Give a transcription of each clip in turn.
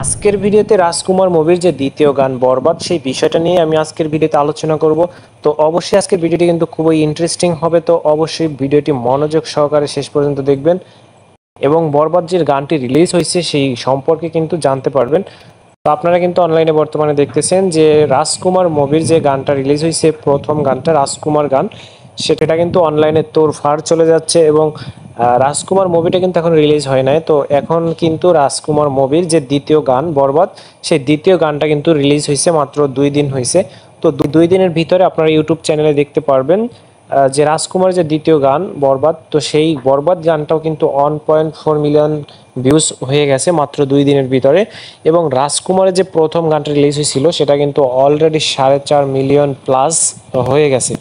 আজকের ভিডিওতে রাজকুমার মুভির যে দ্বিতীয় গান বরবাদ সেই বিষয়টা নিয়ে আমি আজকের ভিডিওতে আলোচনা করব তো অবশ্যই আজকের ভিডিওটি কিন্তু খুবই ইন্টারেস্টিং হবে তো অবশ্যই ভিডিওটি মনোযোগ সহকারে শেষ পর্যন্ত দেখবেন এবং বরবাদ যে গানটি রিলিজ হয়েছে সেই সম্পর্কে কিন্তু জানতে পারবেন তো আপনারা কিন্তু অনলাইনে বর্তমানে দেখতেছেন যে রাজকুমার মুভির যে গানটা রিলিজ হয়েছে প্রথম গানটা রাজকুমার গান সেটা কিন্তু অনলাইনে ফার চলে যাচ্ছে এবং রাজকুমার মুভিটা কিন্তু এখন রিলিজ হয় নাই তো এখন কিন্তু রাজকুমার মুভির যে দ্বিতীয় গান বরবাদ সেই দ্বিতীয় গানটা কিন্তু রিলিজ হয়েছে মাত্র দুই দিন হয়েছে তো দুই দিনের ভিতরে আপনারা ইউটিউব চ্যানেলে দেখতে পারবেন যে রাজকুমার যে দ্বিতীয় গান বরবাদ তো সেই বরবাদ গানটাও কিন্তু one point four million views হয়ে গেছে মাত্র দুই দিনের ভিতরে এবং রাজকুমারের যে প্রথম গানটা রিলিজ হয়েছিল সেটা কিন্তু অলরেডি সাড়ে চার মিলিয়ন প্লাস হয়ে গেছে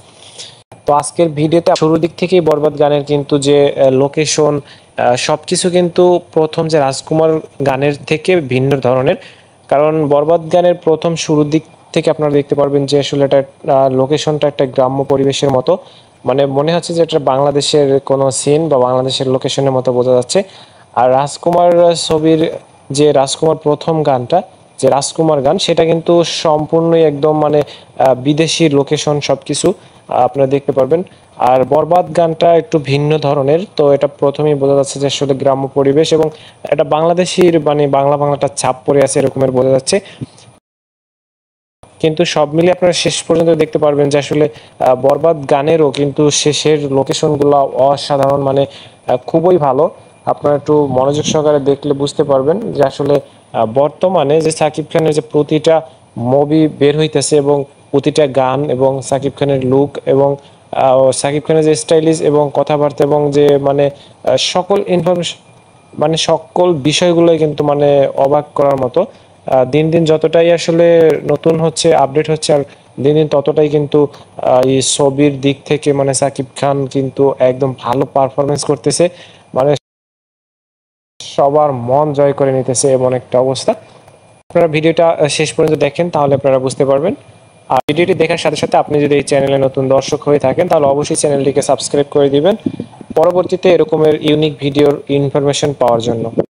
তো আজকের ভিডিওতে শুরুর দিক থেকেই বরবাদ গানের কিন্তু যে লোকেশন সব কিছু কিন্তু প্রথম যে রাজকুমার গানের থেকে ভিন্ন ধরনের কারণ বরবাদ গানের প্রথম শুরুর দিক থেকে আপনারা দেখতে পারবেন যে আসলে এটা লোকেশনটা একটা গ্রাম্য পরিবেশের মতো মানে মনে হচ্ছে যে এটা বাংলাদেশের কোনো সিন বা বাংলাদেশের লোকেশনের মতো বোঝা যাচ্ছে আর রাজকুমার ছবির যে রাজকুমার প্রথম গানটা যে রাজকুমার গান সেটা কিন্তু সম্পূর্ণই একদম মানে বিদেশি লোকেশন সব কিছু আপনারা দেখতে পারবেন আর বরবাদ গানটা একটু ভিন্ন ধরনের তো এটা প্রথমেই বোঝা যাচ্ছে যে আসলে গ্রাম্য পরিবেশ এবং এটা বাংলাদেশের মানে বাংলা বাংলাটা চাপ পড়ে আছে এরকমের বোঝা যাচ্ছে কিন্তু সব মিলে আপনারা শেষ পর্যন্ত দেখতে পারবেন যে আসলে বরবাদ গানেরও কিন্তু শেষের লোকেশনগুলো অসাধারণ মানে খুবই ভালো আপনারা একটু মনোযোগ সহকারে দেখলে বুঝতে পারবেন যে আসলে বর্তমানে যে সাকিব খানের যে প্রতিটা মুভি বের হইতেছে এবং প্রতিটা গান এবং সাকিব খানের লুক এবং সাকিব খানের যে স্টাইলিশ এবং কথাবার্তা এবং যে মানে সকল ইনফরমেশন মানে সকল বিষয়গুলোই কিন্তু মানে অবাক করার মতো দিন দিন যতটাই আসলে নতুন হচ্ছে আপডেট হচ্ছে আর দিন দিন ততটাই কিন্তু এই ছবির দিক থেকে মানে সাকিব খান কিন্তু একদম ভালো পারফরমেন্স করতেছে মানে সবার মন জয় করে নিতেছে এমন একটা অবস্থা আপনারা ভিডিওটা শেষ পর্যন্ত দেখেন তাহলে আপনারা বুঝতে পারবেন আর ভিডিওটি দেখার সাথে সাথে আপনি যদি এই চ্যানেলে নতুন দর্শক হয়ে থাকেন তাহলে অবশ্যই চ্যানেলটিকে সাবস্ক্রাইব করে দিবেন পরবর্তীতে এরকমের ইউনিক ভিডিওর ইনফরমেশন পাওয়ার জন্য